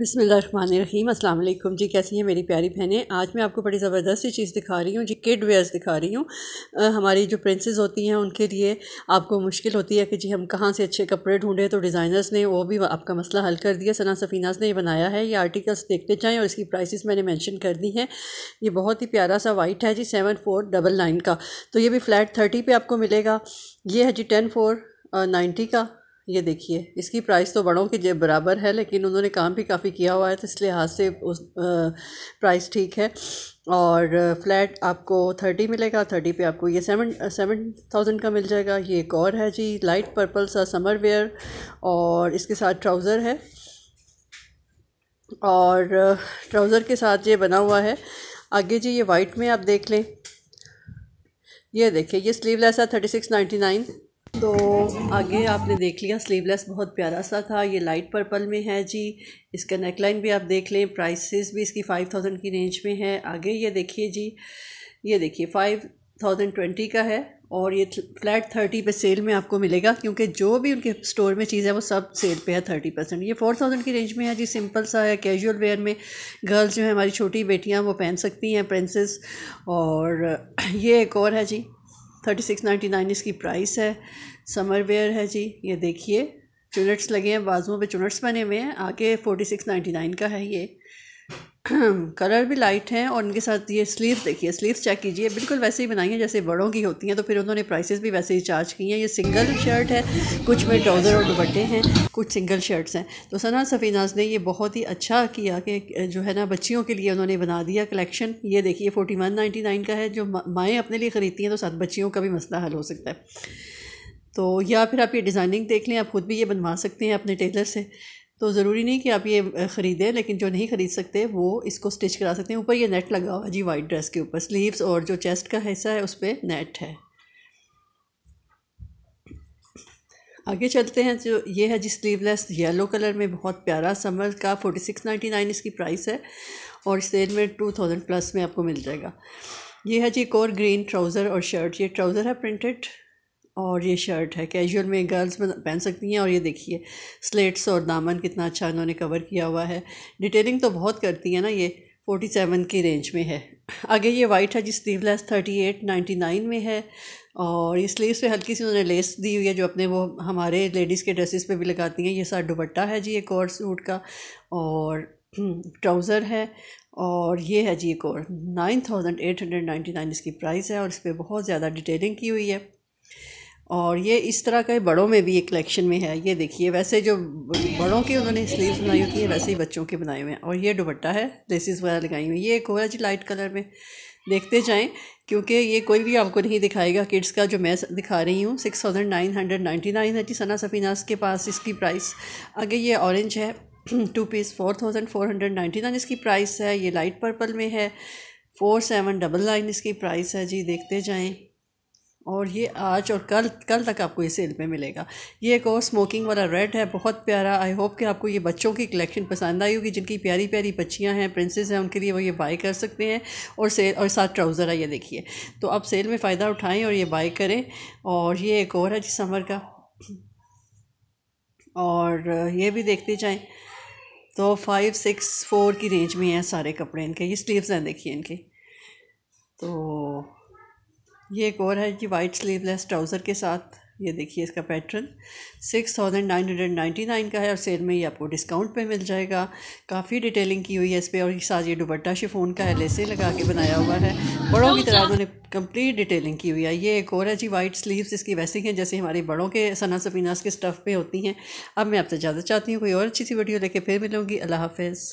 बिसमीम अस्सलाम वालेकुम जी कैसी हैं मेरी प्यारी बहनें आज मैं आपको बड़ी ज़बरदस्त चीज़ दिखा रही हूँ जी किड वेयर्स दिखा रही हूँ हमारी जो प्रिंसेस होती हैं उनके लिए आपको मुश्किल होती है कि जी हम कहाँ से अच्छे कपड़े ढूंढें तो डिज़ाइनर्स ने वो भी आपका मसला हल कर दिया सना सफ़ीनास ने ये बनाया है ये आर्टिकल्स देखते जाएँ और इसकी प्राइस मैंने मैंशन कर दी हैं ये बहुत ही प्यारा सा वाइट है जी सेवन फोर डबल नाइन का तो ये भी फ्लैट थर्टी पर आपको मिलेगा ये है जी टेन फोर नाइन्टी का ये देखिए इसकी प्राइस तो बड़ों के जेब बराबर है लेकिन उन्होंने काम भी काफ़ी किया हुआ है तो इस लिहाज से उस प्राइस ठीक है और फ्लैट आपको थर्टी मिलेगा थर्टी पे आपको ये सेवन सेवन थाउजेंड का मिल जाएगा ये एक और है जी लाइट पर्पल सा समर वेयर और इसके साथ ट्राउज़र है और ट्राउज़र के साथ ये बना हुआ है आगे जी ये वाइट में आप देख लें ये देखिए ये स्लीवलेस है थर्टी सिक्स नाइन्टी नाइन तो आगे आपने देख लिया स्लीवलेस बहुत प्यारा सा था ये लाइट पर्पल में है जी इसका नेकलाइन भी आप देख लें प्राइसेस भी इसकी फ़ाइव थाउजेंड की रेंज में है आगे ये देखिए जी ये देखिए फ़ाइव थाउजेंड ट्वेंटी का है और ये फ्लैट थर्टी पे सेल में आपको मिलेगा क्योंकि जो भी उनके स्टोर में चीज़ है वो सब सेल पे है थर्टी परसेंट ये फोर थाउजेंड की रेंज में है जी सिंपल सा है कैजुअल वेयर में गर्ल्स जो है हमारी छोटी बेटियां वो पहन सकती हैं प्रिंसेस और ये एक और है जी थर्टी सिक्स नाइन्टी नाइन इसकी प्राइस है समर वेयर है जी ये देखिए चुनट्स लगे हैं बाजुओं पे चुनट्स बने हुए हैं आगे फोर्टी सिक्स नाइन्टी नाइन का है ये कलर भी लाइट हैं और इनके साथ ये स्लीव देखिए स्लीव चेक कीजिए बिल्कुल वैसे ही बनाई हैं जैसे बड़ों की होती हैं तो फिर उन्होंने प्राइसेस भी वैसे ही चार्ज की हैं ये सिंगल शर्ट है कुछ में ट्राउज़र और दुपट्टे हैं कुछ सिंगल शर्ट्स हैं तो सना सफ़ीनाज ने ये बहुत ही अच्छा किया कि जो है ना बच्चियों के लिए उन्होंने बना दिया कलेक्शन ये देखिए फ़ोर्टी वन नाइन्टी नाइन का है जो माएँ अपने लिए ख़रीदती हैं तो साथ बच्चियों का भी मसला हल हो सकता है तो या फिर आप ये डिज़ाइनिंग देख लें आप ख़ुद भी ये बनवा सकते हैं अपने टेलर से तो ज़रूरी नहीं कि आप ये ख़रीदें लेकिन जो नहीं ख़रीद सकते वो इसको स्टिच करा सकते हैं ऊपर ये नेट लगा हुआ जी वाइट ड्रेस के ऊपर स्लीव्स और जो चेस्ट का हिस्सा है उस पर नेट है आगे चलते हैं जो ये है जी स्लीवलेस येलो कलर में बहुत प्यारा समर का फोर्टी सिक्स नाइन्टी नाइन इसकी प्राइस है और सेल में टू थाउजेंड प्लस में आपको मिल जाएगा ये है जी एक और ग्रीन ट्राउज़र और शर्ट ये ट्राउज़र है प्रिंटेड और ये शर्ट है कैजुअल में गर्ल्स पहन सकती हैं और ये देखिए स्लेट्स और दामन कितना अच्छा इन्होंने कवर किया हुआ है डिटेलिंग तो बहुत करती है ना ये फोर्टी सेवन की रेंज में है आगे ये वाइट है जी sleeveless thirty eight ninety nine में है और ये स्लीव पे हल्की सी उन्होंने लेस दी हुई है जो अपने वो हमारे लेडीज़ के ड्रेसेस पे भी लगाती हैं ये सारा दुपट्टा है जी एक और सूट का और ट्राउज़र है और ये है जी एक और nine thousand eight hundred ninety nine इसकी प्राइस है और इस पर बहुत ज़्यादा डिटेलिंग की हुई है और ये इस तरह का बड़ों में भी एक कलेक्शन में है ये देखिए वैसे जो बड़ों के उन्होंने स्लीव्स बनाई होती है वैसे ही बच्चों के बनाए हुए हैं और ये दुपट्टा है ड्रेसिस वगैरह लगाई हुई ये एक हुआ जी लाइट कलर में देखते जाएं क्योंकि ये कोई भी आपको नहीं दिखाएगा किड्स का जो मैं दिखा रही हूँ six thousand nine hundred ninety nine है जी सना सफीनास के पास इसकी प्राइस आगे ये ऑरेंज है two piece four thousand four hundred ninety nine इसकी प्राइस है ये लाइट पर्पल में है फोर सेवन डबल नाइन इसकी प्राइस है जी देखते जाएँ और ये आज और कल कल तक आपको ये सेल में मिलेगा ये एक और स्मोकिंग वाला रेड है बहुत प्यारा आई होप कि आपको ये बच्चों की कलेक्शन पसंद आई होगी जिनकी प्यारी प्यारी बच्चियां हैं प्रिंसेस हैं उनके लिए वो ये बाई कर सकते हैं और सेल और साथ ट्राउज़र है ये देखिए तो आप सेल में फ़ायदा उठाएँ और ये बाई करें और ये एक और है जिस समर का और ये भी देखते जाएँ तो फाइव सिक्स फोर की रेंज में हैं सारे कपड़े इनके ये स्लीव्स हैं देखिए इनके तो ये एक और है जी वाइट स्लीवलेस ट्राउज़र के साथ ये देखिए इसका pattern six thousand nine hundred ninety nine का है और सेल में ये आपको डिस्काउंट पे मिल जाएगा काफ़ी डिटेलिंग की हुई है इस पर और ये साथ ये दुबट्टा शिफोन का है लेसे लगा के बनाया हुआ है बड़ों की तरह उन्होंने कंप्लीट डिटेलिंग की हुई है ये एक और है जी वाइट स्लीव्स इसकी वैसी हैं जैसे हमारे बड़ों के सना सफीनास के स्टफ़ पे होती हैं अब मैं आपसे ज़्यादा चाहती हूँ कोई और अच्छी सी वीडियो लेके फिर मिलूँगी अल्लाह हाफिज़